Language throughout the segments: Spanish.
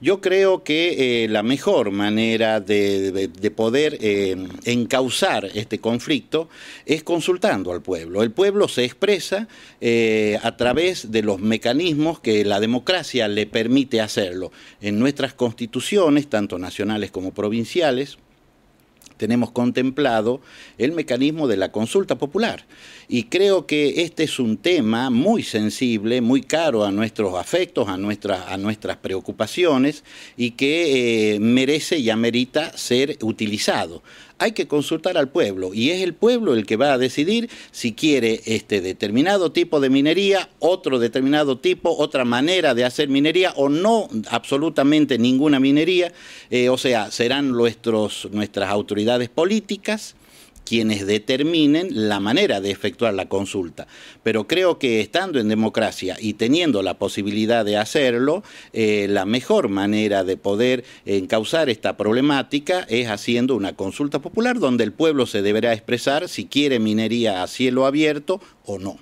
Yo creo que eh, la mejor manera de, poder eh, encauzar este conflicto es consultando al pueblo. El pueblo se expresa eh, a través de los mecanismos que la democracia le permite hacerlo. En nuestras constituciones, tanto nacionales como provinciales, tenemos contemplado el mecanismo de la consulta popular. Y creo que este es un tema muy sensible, muy caro a nuestros afectos, a, nuestras a nuestras preocupaciones y que eh, merece y amerita ser utilizado hay que consultar al pueblo y es el pueblo el que va a decidir si quiere este determinado tipo de minería, otro determinado tipo, otra manera de hacer minería o no absolutamente ninguna minería. Eh, o sea, serán nuestros, nuestras autoridades políticas quienes determinen la manera de efectuar la consulta. Pero creo que estando en democracia y teniendo la posibilidad de hacerlo, eh, la mejor manera de poder encauzar esta problemática es haciendo una consulta popular donde el pueblo se deberá expresar si quiere minería a cielo abierto o no.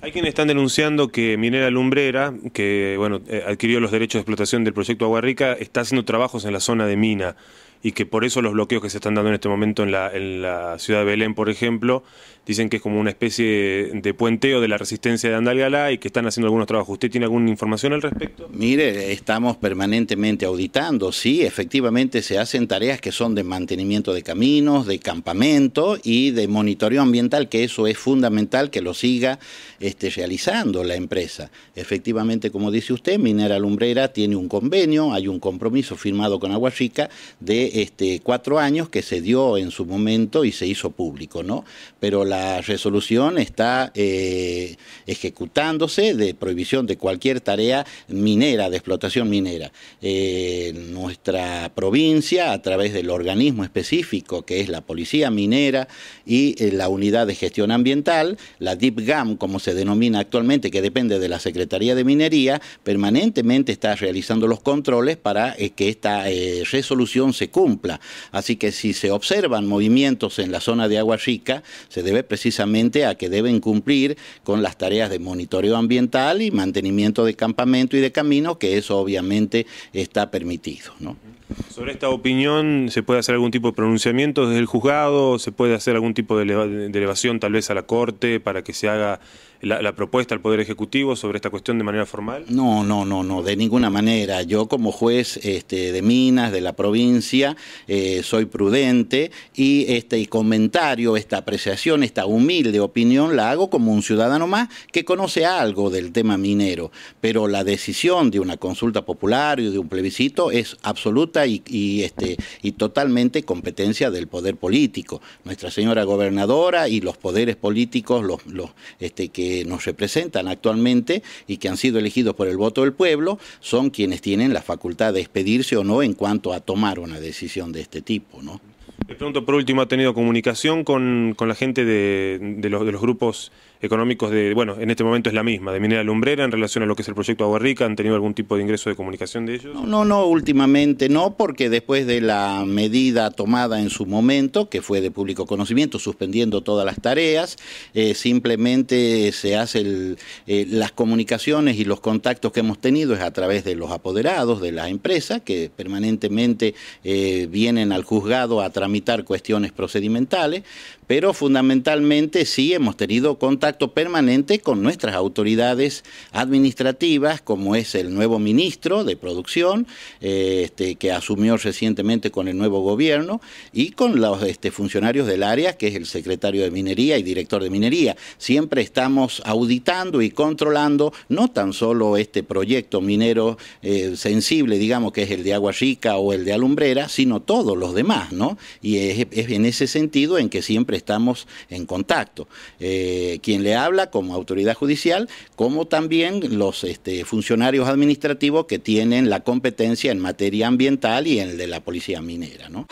Hay quienes están denunciando que Minera Lumbrera, que bueno, eh, adquirió los derechos de explotación del proyecto Aguarrica, está haciendo trabajos en la zona de mina y que por eso los bloqueos que se están dando en este momento en la, ciudad de Belén, por ejemplo, dicen que es como una especie de puenteo de la resistencia de Andalgalá y que están haciendo algunos trabajos. ¿Usted tiene alguna información al respecto? Mire, estamos permanentemente auditando, sí, efectivamente se hacen tareas que son de mantenimiento de caminos, de campamento y de monitoreo ambiental, que eso es fundamental que lo siga este, realizando la empresa. Efectivamente, como dice usted, Minera Lumbrera tiene un convenio, hay un compromiso firmado con Aguachica de este, cuatro años que se dio en su momento y se hizo público, ¿no? Pero la resolución está eh, ejecutándose de prohibición de cualquier tarea minera, de explotación minera. Eh, nuestra provincia, a través del organismo específico que es la Policía Minera y eh, la Unidad de Gestión Ambiental, la DIPGAM, como se denomina actualmente, que depende de la Secretaría de Minería, permanentemente está realizando los controles para que esta resolución se cumpla. Así que si se observan movimientos en la zona de agua rica, se debe precisamente a que deben cumplir con las tareas de monitoreo ambiental y mantenimiento de campamento y de camino, que eso obviamente está permitido. ¿no? Sobre esta opinión, ¿se puede hacer algún tipo de pronunciamiento desde el juzgado? ¿Se puede hacer algún tipo de, elevación tal vez a la Corte para que se haga la, propuesta al Poder Ejecutivo sobre esta cuestión de manera formal? No, no, no, no, de ninguna manera. Yo como juez este, de Minas, de la provincia, eh, soy prudente y este comentario, esta apreciación, esta humilde opinión la hago como un ciudadano más que conoce algo del tema minero. Pero la decisión de una consulta popular y de un plebiscito es absoluta y, este, y totalmente competencia del poder político. Nuestra señora gobernadora y los poderes políticos los, este, que nos representan actualmente y que han sido elegidos por el voto del pueblo son quienes tienen la facultad de expedirse o no en cuanto a tomar una decisión de este tipo, ¿no? Le pronto, por último, ha tenido comunicación con, la gente de, los, grupos económicos de, bueno, en este momento es la misma, de Minera Lumbrera, en relación a lo que es el proyecto Agua Rica, ¿han tenido algún tipo de ingreso de comunicación de ellos? No, no, últimamente no, porque después de la medida tomada en su momento, que fue de público conocimiento, suspendiendo todas las tareas, eh, simplemente se hacen eh, las comunicaciones y los contactos que hemos tenido es a través de los apoderados de las empresas, que permanentemente eh, vienen al juzgado a través tramitar cuestiones procedimentales, pero fundamentalmente sí hemos tenido contacto permanente con nuestras autoridades administrativas, como es el nuevo ministro de Producción, eh, este, que asumió recientemente con el nuevo gobierno, y con los este, funcionarios del área, que es el secretario de Minería y director de Minería. Siempre estamos auditando y controlando no tan solo este proyecto minero eh, sensible, digamos, que es el de Agua o el de Alumbrera, sino todos los demás, ¿no? Y es en ese sentido en que siempre estamos en contacto. Eh, quien le habla como autoridad judicial, como también los este, funcionarios administrativos que tienen la competencia en materia ambiental y en el de la policía minera. ¿no?